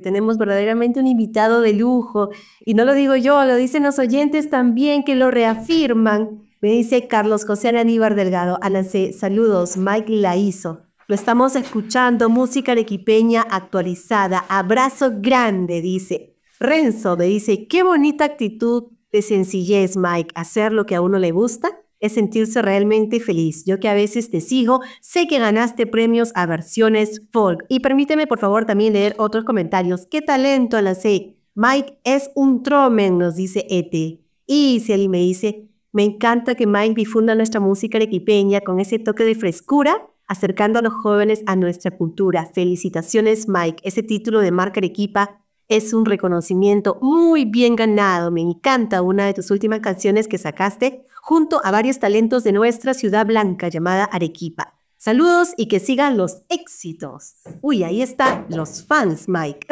tenemos verdaderamente un invitado de lujo. Y no lo digo yo, lo dicen los oyentes también que lo reafirman. Me dice Carlos José Aníbar Delgado. Alance, saludos, Mike la hizo. Lo estamos escuchando, música arequipeña actualizada. Abrazo grande, dice. Renzo me dice, qué bonita actitud de sencillez, Mike, hacer lo que a uno le gusta es sentirse realmente feliz. Yo que a veces te sigo, sé que ganaste premios a versiones folk. Y permíteme, por favor, también leer otros comentarios. ¡Qué talento la sé! Mike es un tromen, nos dice Ete. Y Celi me dice, me encanta que Mike difunda nuestra música arequipeña con ese toque de frescura, acercando a los jóvenes a nuestra cultura. Felicitaciones, Mike. Ese título de marca Arequipa es un reconocimiento muy bien ganado. Me encanta una de tus últimas canciones que sacaste junto a varios talentos de nuestra ciudad blanca llamada Arequipa. Saludos y que sigan los éxitos. Uy, ahí están los fans, Mike.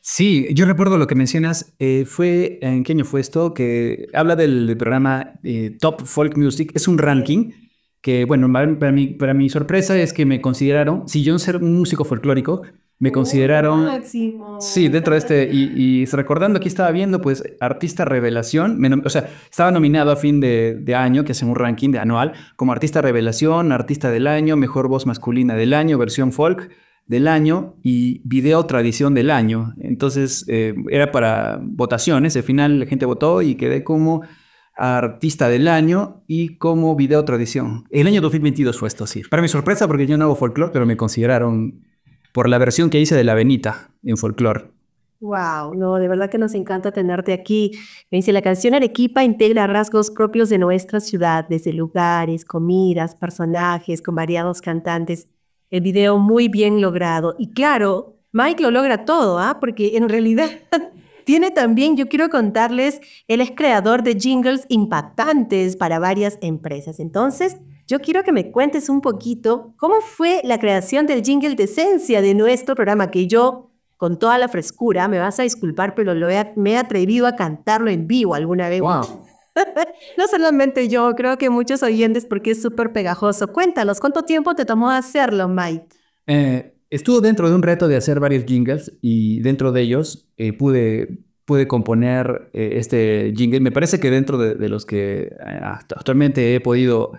Sí, yo recuerdo lo que mencionas. Eh, fue, ¿En qué año fue esto? Que habla del programa eh, Top Folk Music. Es un ranking que, bueno, para mi, para mi sorpresa es que me consideraron, si yo no ser un músico folclórico, me oh, consideraron... Máximo. Sí, dentro de este... Y, recordando aquí estaba viendo, pues, Artista Revelación, o sea, estaba nominado a fin de, año, que hacen un ranking anual, como Artista Revelación, Artista del Año, Mejor Voz Masculina del Año, Versión Folk del año y video tradición del año. Entonces eh, era para votaciones, al final la gente votó y quedé como artista del año y como video tradición. El año 2022 fue esto, sí. Para mi sorpresa, porque yo no hago folclore, pero me consideraron por la versión que hice de La Benita en Folklore. Wow, no, de verdad que nos encanta tenerte aquí. Me dice, la canción Arequipa integra rasgos propios de nuestra ciudad, desde lugares, comidas, personajes, con variados cantantes. El video muy bien logrado. Y claro, Mike lo logra todo, ¿ah? Porque en realidad tiene también, yo quiero contarles, él es creador de jingles impactantes para varias empresas. Entonces, yo quiero que me cuentes un poquito cómo fue la creación del jingle de esencia de nuestro programa, que yo, con toda la frescura, me vas a disculpar, pero me he atrevido a cantarlo en vivo alguna vez. no solamente yo, creo que muchos oyentes, porque es súper pegajoso. Cuéntanos, ¿cuánto tiempo te tomó hacerlo, Mike? Eh, estuvo dentro de un reto de hacer varios jingles y dentro de ellos eh, pude pude componer eh, este jingle. Me parece que dentro de los que eh, actualmente he podido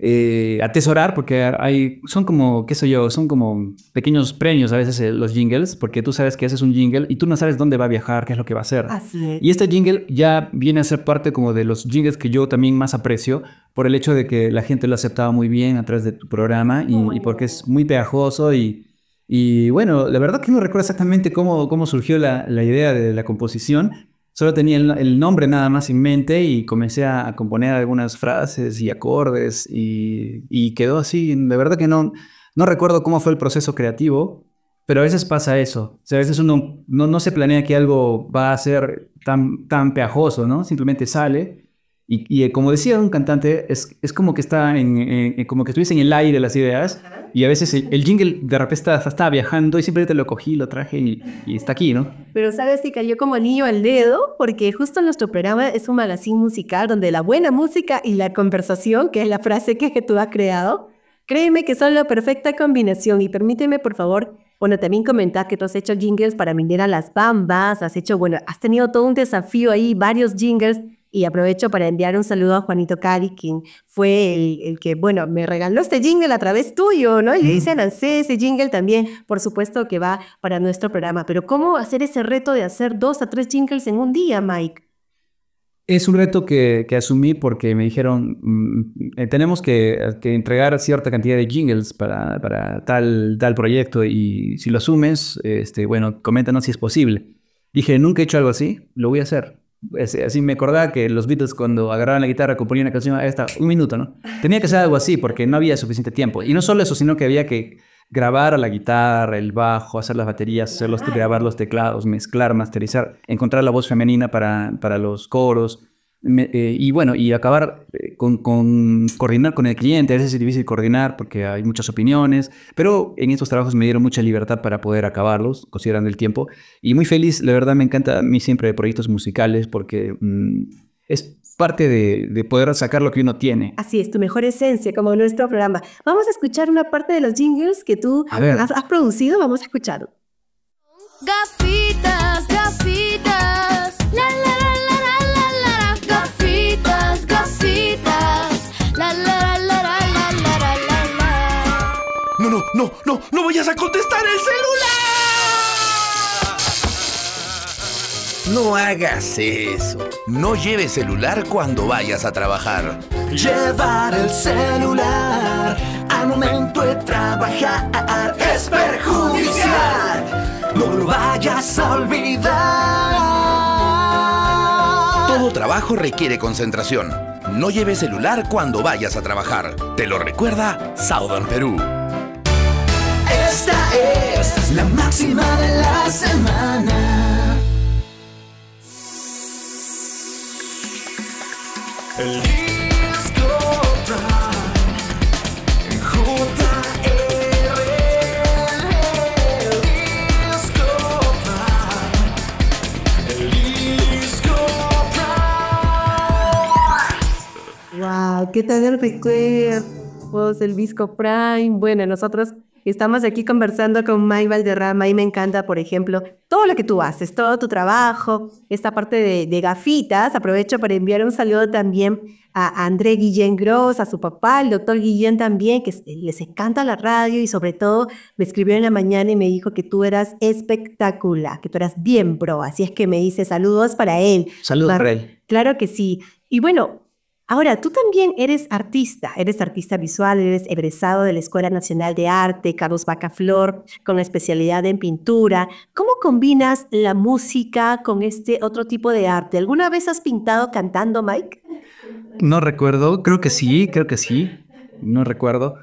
eh, atesorar, porque hay, son como, qué sé yo, son como pequeños premios a veces eh, los jingles, porque tú sabes que haces un jingle y tú no sabes dónde va a viajar, qué es lo que va a hacer. Y este jingle ya viene a ser parte como de los jingles que yo también más aprecio por el hecho de que la gente lo aceptaba muy bien a través de tu programa y, y porque es muy pegajoso y, y bueno, la verdad que no recuerdo exactamente cómo, cómo surgió la, la idea de la composición, Solo tenía el, nombre nada más en mente y comencé a, componer algunas frases y acordes y, quedó así. De verdad que no, no recuerdo cómo fue el proceso creativo, pero a veces pasa eso. O a veces uno no, se planea que algo va a ser tan, tan ¿no? Simplemente sale y, eh, como decía un cantante, es, es como que está en, como que estuviese en el aire las ideas y a veces el, jingle de repente está, viajando y siempre te lo cogí, lo traje y, está aquí, ¿no? Pero sabes si cayó como anillo al dedo porque justo en nuestro programa es un magazine musical donde la buena música y la conversación, que es la frase que, tú has creado, créeme que son la perfecta combinación y permíteme por favor bueno, también comentar que tú has hecho jingles para Minera Las Bambas, has hecho, bueno, has tenido todo un desafío ahí, varios jingles y aprovecho para enviar un saludo a Juanito Cari, quien fue el, que, bueno, me regaló este jingle a través tuyo, ¿no? Y le dice lancé ese jingle también, por supuesto que va para nuestro programa. Pero ¿cómo hacer ese reto de hacer dos a tres jingles en un día, Mike? Es un reto que, asumí porque me dijeron, mm, eh, tenemos que, que, entregar cierta cantidad de jingles para, para, tal, tal proyecto y si lo asumes, este, bueno, coméntanos si es posible. Dije, nunca he hecho algo así, lo voy a hacer así me acordaba que los Beatles cuando agarraban la guitarra componían una canción, ah, esta, un minuto, ¿no? Tenía que ser algo así porque no había suficiente tiempo. Y no solo eso, sino que había que grabar a la guitarra, el bajo, hacer las baterías, hacer grabar los teclados, mezclar, masterizar, encontrar la voz femenina para, para los coros, eh, y bueno, y acabar eh, con, coordinar con el cliente, a veces es difícil coordinar porque hay muchas opiniones, pero en estos trabajos me dieron mucha libertad para poder acabarlos, considerando el tiempo. Y muy feliz, la verdad me encanta a mí siempre de proyectos musicales porque mm, es parte de, poder sacar lo que uno tiene. Así es, tu mejor esencia, como nuestro programa. Vamos a escuchar una parte de los jingles que tú has, producido, vamos a escucharlo. Gafita No hagas eso. No lleves celular cuando vayas a trabajar. Llevar el celular al momento de trabajar es perjudicial. No lo vayas a olvidar. Todo trabajo requiere concentración. No lleves celular cuando vayas a trabajar. Te lo recuerda Southern Perú. Esta es la máxima de la semana. El disco Prime JR. El disco Prime. El disco Prime. Wow, qué tal el recuerdo. El disco Prime. Bueno, nosotros Estamos aquí conversando con May Valderrama y me encanta, por ejemplo, todo lo que tú haces, todo tu trabajo, esta parte de, gafitas. Aprovecho para enviar un saludo también a André Guillén Gross, a su papá, el doctor Guillén también, que les encanta la radio y sobre todo me escribió en la mañana y me dijo que tú eras espectacular, que tú eras bien pro. Así es que me dice saludos para él. Saludos para él. Claro que sí. Y bueno, Ahora, tú también eres artista, eres artista visual, eres egresado de la Escuela Nacional de Arte, Carlos Bacaflor, con especialidad en pintura. ¿Cómo combinas la música con este otro tipo de arte? ¿Alguna vez has pintado cantando, Mike? No recuerdo, creo que sí, creo que sí, no recuerdo.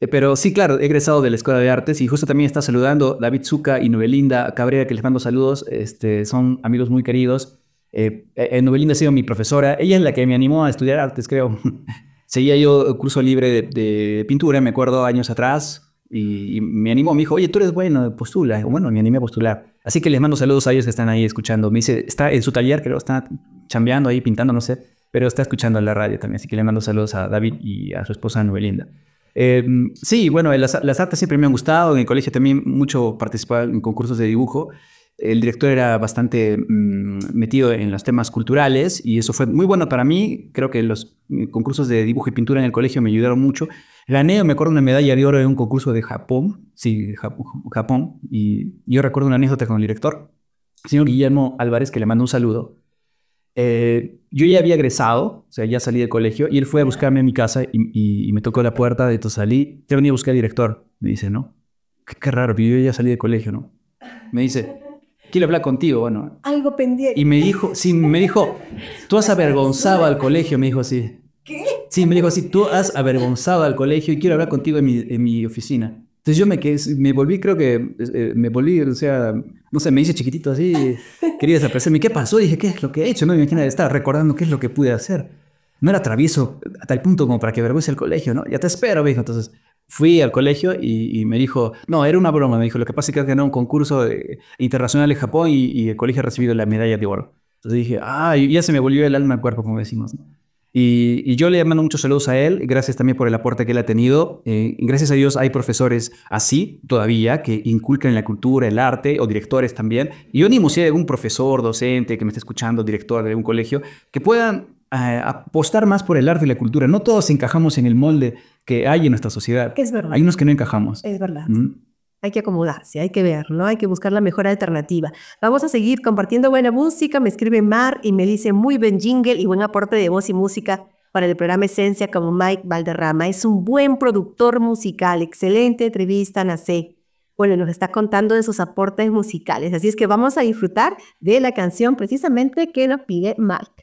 Eh, pero sí, claro, he egresado de la Escuela de Artes y justo también está saludando David Zuca y Novelinda Cabrera, que les mando saludos, este, son amigos muy queridos. Eh, eh Novelinda ha sido mi profesora. Ella es la que me animó a estudiar artes, creo. Seguía yo curso libre de, pintura, me acuerdo, años atrás. Y, me animó, me dijo, oye, tú eres bueno, postula. Bueno, me animé a postular. Así que les mando saludos a ellos que están ahí escuchando. Me dice, está en su taller, creo, está chambeando ahí, pintando, no sé. Pero está escuchando en la radio también. Así que le mando saludos a David y a su esposa Novelinda. Em, sí, bueno, las, las, artes siempre me han gustado. En el colegio también mucho participaba en concursos de dibujo el director era bastante mm, metido en los temas culturales y eso fue muy bueno para mí. Creo que los eh, concursos de dibujo y pintura en el colegio me ayudaron mucho. Gané, me acuerdo, una medalla de oro en un concurso de Japón, sí, Japón, y yo recuerdo una anécdota con el director, el señor Guillermo Álvarez, que le mandó un saludo. Eh, yo ya había egresado, o sea, ya salí del colegio, y él fue a buscarme a mi casa y, me tocó la puerta, de entonces salí, te venía a buscar al director, me dice, ¿no? Qué, qué raro, yo ya salí del colegio, ¿no? Me dice, quiero hablar contigo, bueno. Algo pendiente. Y me dijo, sí, me dijo, tú has avergonzado al colegio, me dijo así. ¿Qué? Sí, me dijo así, tú has avergonzado al colegio y quiero hablar contigo en mi, en mi oficina. Entonces yo me, quedé, me volví, creo que eh, me volví, o sea, no sé, me hice chiquitito así, quería desaparecerme. ¿Qué pasó? Dije, ¿qué es lo que he hecho? No me imagino, estaba recordando qué es lo que pude hacer. No era travieso a tal punto como para que avergüence el colegio, ¿no? Ya te espero, me dijo. Entonces fui al colegio y, me dijo, no, era una broma, me dijo, lo que pasa es que has ganado un concurso internacional en Japón y, el colegio ha recibido la medalla de oro. Entonces dije, ah, ya se me volvió el alma al cuerpo, como decimos. Y, yo le mando muchos saludos a él, gracias también por el aporte que él ha tenido. Eh, gracias a Dios hay profesores así todavía que inculcan la cultura, el arte, o directores también. Y yo ni si de algún profesor, docente que me esté escuchando, director de algún colegio, que puedan eh, apostar más por el arte y la cultura. No todos encajamos en el molde que hay en nuestra sociedad. Es verdad. Hay unos que no encajamos. Es verdad. ¿Mm? Hay que acomodarse, hay que ver, ¿no? Hay que buscar la mejor alternativa. Vamos a seguir compartiendo buena música. Me escribe Mar y me dice muy buen jingle y buen aporte de voz y música para el programa Esencia como Mike Valderrama. Es un buen productor musical, excelente entrevista, nace Bueno, nos está contando de sus aportes musicales, así es que vamos a disfrutar de la canción precisamente que nos pide Mark.